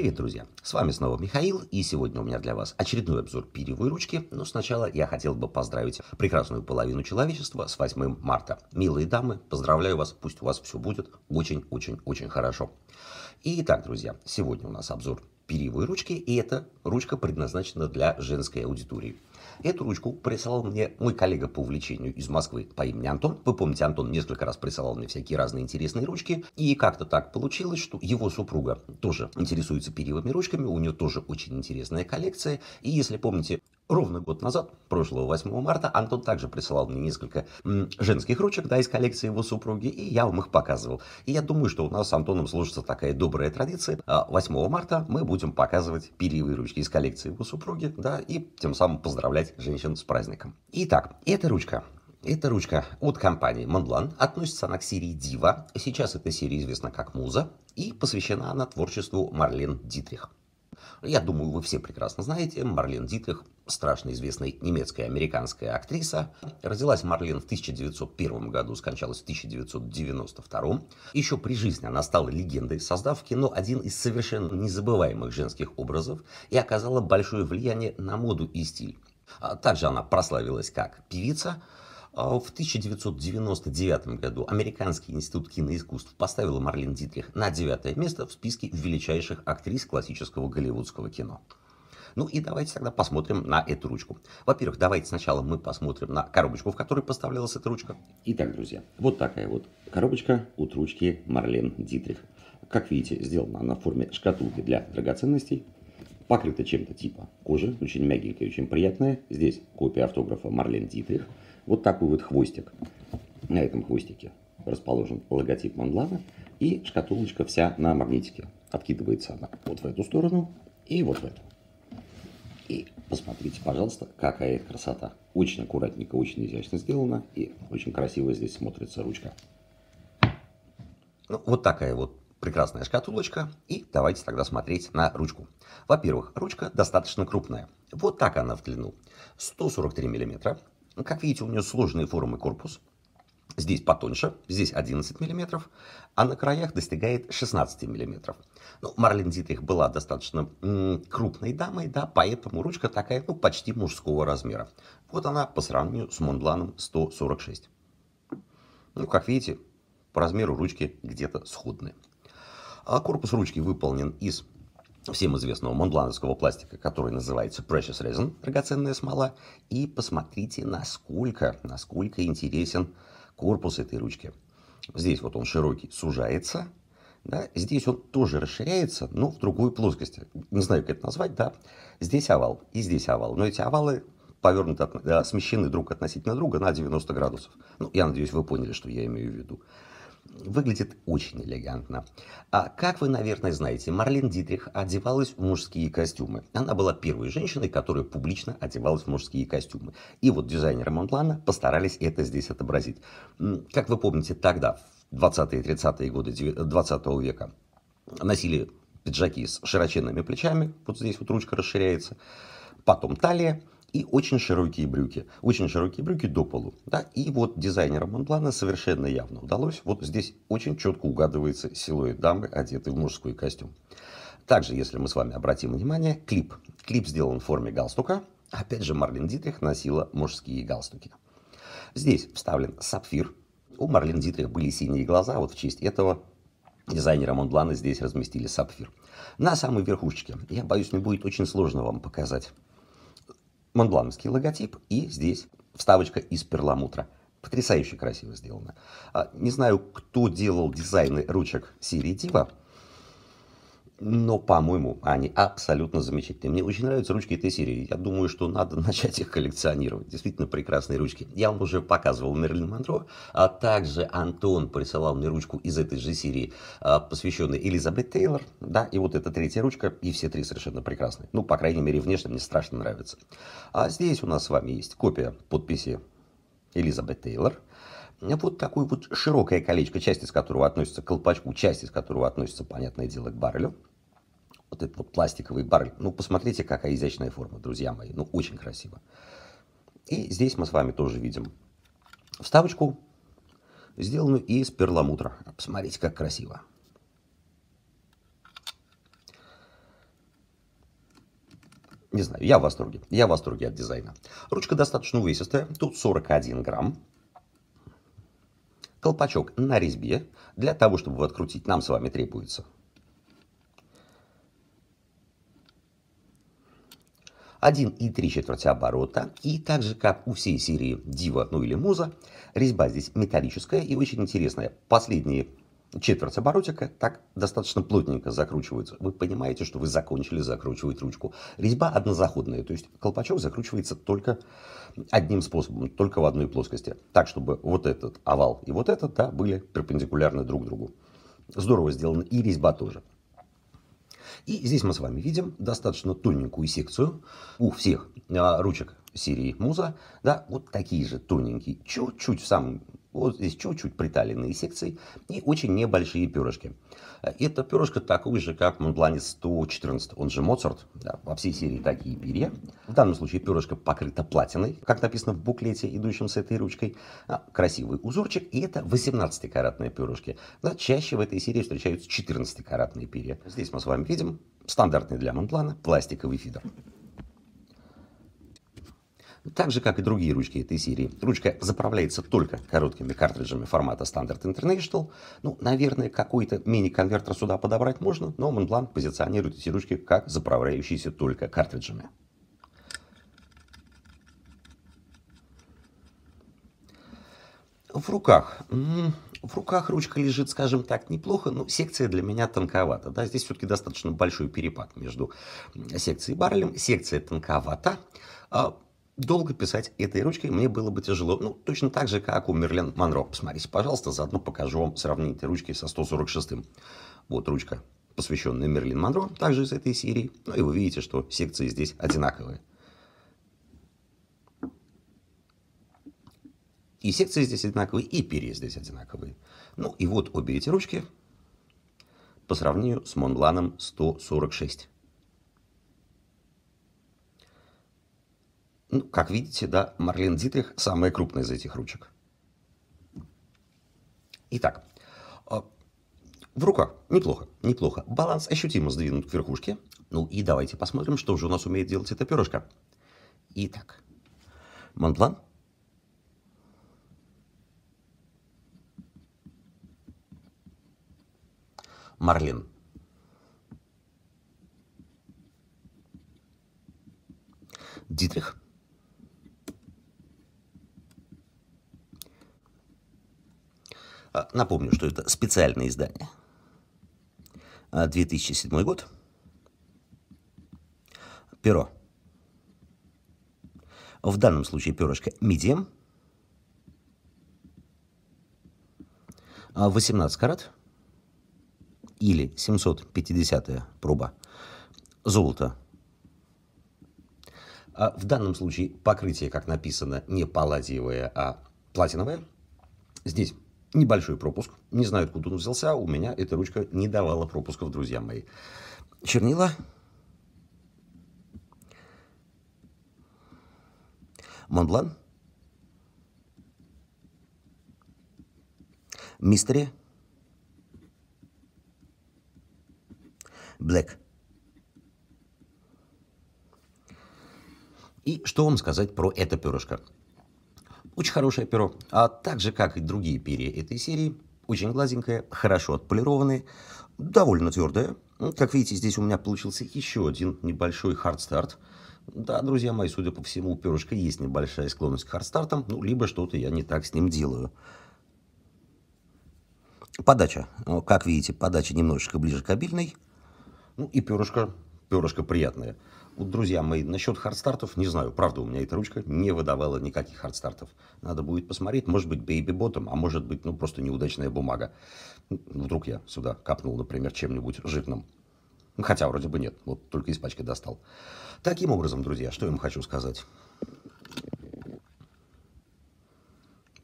Привет, друзья! С вами снова Михаил, и сегодня у меня для вас очередной обзор перьевой ручки, но сначала я хотел бы поздравить прекрасную половину человечества с 8 марта. Милые дамы, поздравляю вас, пусть у вас все будет очень-очень-очень хорошо. Итак, друзья, сегодня у нас обзор перьевой ручки, и эта ручка предназначена для женской аудитории. Эту ручку присылал мне мой коллега по увлечению из Москвы по имени Антон. Вы помните, Антон несколько раз присылал мне всякие разные интересные ручки. И как-то так получилось, что его супруга тоже интересуется перьевыми ручками. У нее тоже очень интересная коллекция. И если помните, Ровно год назад, прошлого 8 марта, Антон также присылал мне несколько женских ручек, да, из коллекции его супруги, и я вам их показывал. И я думаю, что у нас с Антоном сложится такая добрая традиция. 8 а, марта мы будем показывать перьевые ручки из коллекции его супруги, да, и тем самым поздравлять женщин с праздником. Итак, эта ручка эта ручка от компании Монблан, относится она к серии Дива, сейчас эта серия известна как Муза, и посвящена она творчеству Марлен Дитрих. Я думаю, вы все прекрасно знаете, Марлен Дитрих, страшно известная немецкая американская актриса. Родилась Марлен в 1901 году, скончалась в 1992. Еще при жизни она стала легендой, создав в кино один из совершенно незабываемых женских образов и оказала большое влияние на моду и стиль. А также она прославилась как певица, а в 1999 году Американский институт киноискусств поставил Марлен Дитрих на девятое место в списке величайших актрис классического голливудского кино. Ну и давайте тогда посмотрим на эту ручку. Во-первых, давайте сначала мы посмотрим на коробочку, в которой поставлялась эта ручка. Итак, друзья, вот такая вот коробочка у ручки Марлен Дитрих. Как видите, сделана она в форме шкатулки для драгоценностей покрыта чем-то типа кожи, очень мягенькая, очень приятная. Здесь копия автографа Марлен Дитрих. Вот такой вот хвостик. На этом хвостике расположен логотип Монлана. И шкатулочка вся на магнитике. Откидывается она вот в эту сторону и вот в эту. И посмотрите, пожалуйста, какая красота. Очень аккуратненько, очень изящно сделано. И очень красиво здесь смотрится ручка. Ну, вот такая вот Прекрасная шкатулочка. И давайте тогда смотреть на ручку. Во-первых, ручка достаточно крупная. Вот так она в длину. 143 мм. Как видите, у нее сложные формы корпус. Здесь потоньше, здесь 11 мм, а на краях достигает 16 мм. Ну, Марлен Дитрих была достаточно крупной дамой, да, поэтому ручка такая, ну, почти мужского размера. Вот она по сравнению с Монбланом 146. Ну, как видите, по размеру ручки где-то сходные. А корпус ручки выполнен из всем известного монблановского пластика, который называется Precious Resin, драгоценная смола, и посмотрите, насколько, насколько интересен корпус этой ручки. Здесь вот он широкий, сужается, да, здесь он тоже расширяется, но в другую плоскость. Не знаю, как это назвать, да. Здесь овал и здесь овал, но эти овалы повернуты, от, э, смещены друг относительно друга на 90 градусов. Ну, я надеюсь, вы поняли, что я имею в виду. Выглядит очень элегантно. А как вы, наверное, знаете, Марлен Дитрих одевалась в мужские костюмы. Она была первой женщиной, которая публично одевалась в мужские костюмы. И вот дизайнеры Монплана постарались это здесь отобразить. Как вы помните, тогда, в 20-30-е годы 20 века, носили пиджаки с широченными плечами, вот здесь вот ручка расширяется, потом талия, и очень широкие брюки. Очень широкие брюки до полу. Да? И вот дизайнерам Монблана совершенно явно удалось. Вот здесь очень четко угадывается силуэт дамы, одетой в мужской костюм. Также, если мы с вами обратим внимание, клип. Клип сделан в форме галстука. Опять же, Марлен Дитрих носила мужские галстуки. Здесь вставлен сапфир. У Марлен Дитрих были синие глаза. Вот в честь этого дизайнера Монблана здесь разместили сапфир. На самой верхушечке, я боюсь, мне будет очень сложно вам показать, Монбланский логотип и здесь вставочка из перламутра. Потрясающе красиво сделано. А, не знаю, кто делал дизайны ручек серии Дива, но, по-моему, они абсолютно замечательные. Мне очень нравятся ручки этой серии. Я думаю, что надо начать их коллекционировать. Действительно прекрасные ручки. Я вам уже показывал Мерлин Монро, а также Антон присылал мне ручку из этой же серии, а, посвященной Элизабет Тейлор. Да, и вот эта третья ручка, и все три совершенно прекрасные. Ну, по крайней мере, внешне мне страшно нравится. А здесь у нас с вами есть копия подписи Элизабет Тейлор вот такое вот широкое колечко, часть из которого относится к колпачку, часть из которого относится, понятное дело, к баррелю вот этот вот пластиковый баррель. Ну, посмотрите, какая изящная форма, друзья мои. Ну, очень красиво. И здесь мы с вами тоже видим вставочку, сделанную из перламутра. Посмотрите, как красиво. Не знаю, я в восторге. Я в восторге от дизайна. Ручка достаточно увесистая. Тут 41 грамм. Колпачок на резьбе. Для того, чтобы его открутить, нам с вами требуется 1,3 четверти оборота. И так же, как у всей серии Дива, ну или Муза, резьба здесь металлическая и очень интересная. Последние четверть оборотика так достаточно плотненько закручиваются. Вы понимаете, что вы закончили закручивать ручку. Резьба однозаходная, то есть колпачок закручивается только одним способом, только в одной плоскости. Так, чтобы вот этот овал и вот этот да, были перпендикулярны друг другу. Здорово сделано и резьба тоже. И здесь мы с вами видим достаточно тоненькую секцию у всех а, ручек серии Муза, да, вот такие же тоненькие, чуть-чуть в самом, вот здесь чуть-чуть приталенные секции и очень небольшие перышки. Э, это перышко такое же, как Монблане 114, он же Моцарт, да, во всей серии такие перья. В данном случае перышко покрыто платиной, как написано в буклете, идущем с этой ручкой. Да, красивый узорчик, и это 18-каратные перышки. Да, чаще в этой серии встречаются 14-каратные перья. Здесь мы с вами видим стандартный для Монблана пластиковый фидер. Так же, как и другие ручки этой серии, ручка заправляется только короткими картриджами формата Standard International. Ну, наверное, какой-то мини-конвертер сюда подобрать можно, но Монблан позиционирует эти ручки как заправляющиеся только картриджами. В руках. В руках ручка лежит, скажем так, неплохо, но секция для меня тонковата. Да? Здесь все-таки достаточно большой перепад между секцией и баррелем. Секция тонковата. А, долго писать этой ручкой мне было бы тяжело. Ну, точно так же, как у Мерлен Монро. Посмотрите, пожалуйста, заодно покажу вам сравнение ручки со 146-м. Вот ручка, посвященная Мерлин Монро, также из этой серии. Ну, и вы видите, что секции здесь одинаковые. И секции здесь одинаковые, и перья здесь одинаковые. Ну, и вот обе эти ручки по сравнению с Монбланом 146. как видите, да, Марлен Дитрих – самая крупная из этих ручек. Итак, а, в руках неплохо, неплохо. Баланс ощутимо сдвинут к верхушке. Ну и давайте посмотрим, что же у нас умеет делать эта перышко. Итак, Монблан. Марлин. Дитрих. А, напомню, что это специальное издание. 2007 а, год. Перо. В данном случае перышко медием. 18 а, карат или 750 проба золота. В данном случае покрытие, как написано, не палладиевое, а платиновое. Здесь небольшой пропуск. Не знаю, откуда он взялся. У меня эта ручка не давала пропусков, друзья мои. Чернила. Монблан. Мистери. Блэк. И что вам сказать про это перышко? Очень хорошее перо. А так же, как и другие перья этой серии, очень гладенькое, хорошо отполированное, довольно твердое. Ну, как видите, здесь у меня получился еще один небольшой хардстарт. Да, друзья мои, судя по всему, у перышка есть небольшая склонность к хардстартам, ну, либо что-то я не так с ним делаю. Подача. Ну, как видите, подача немножечко ближе к обильной. Ну и перышко перышко приятное. Вот, друзья мои, насчет хардстартов, не знаю, правда, у меня эта ручка не выдавала никаких хардстартов. Надо будет посмотреть, может быть, бейби ботом, а может быть, ну, просто неудачная бумага. Вдруг я сюда капнул, например, чем-нибудь жирным. Ну, хотя вроде бы нет, вот только из пачки достал. Таким образом, друзья, что я вам хочу сказать.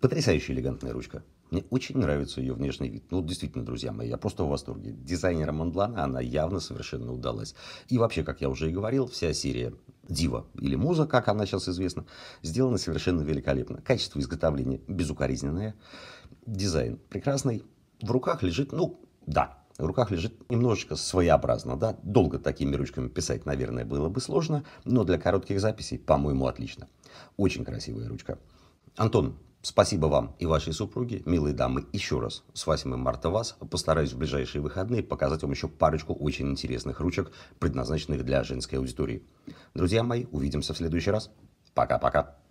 Потрясающе элегантная ручка. Мне очень нравится ее внешний вид. Ну, действительно, друзья мои, я просто в восторге. Дизайнера Мондлана она явно совершенно удалась. И вообще, как я уже и говорил, вся серия Дива или Муза, как она сейчас известна, сделана совершенно великолепно. Качество изготовления безукоризненное. Дизайн прекрасный. В руках лежит, ну, да, в руках лежит немножечко своеобразно, да, долго такими ручками писать, наверное, было бы сложно, но для коротких записей, по-моему, отлично. Очень красивая ручка. Антон, Спасибо вам и вашей супруге, милые дамы, еще раз. С 8 марта вас. Постараюсь в ближайшие выходные показать вам еще парочку очень интересных ручек, предназначенных для женской аудитории. Друзья мои, увидимся в следующий раз. Пока-пока.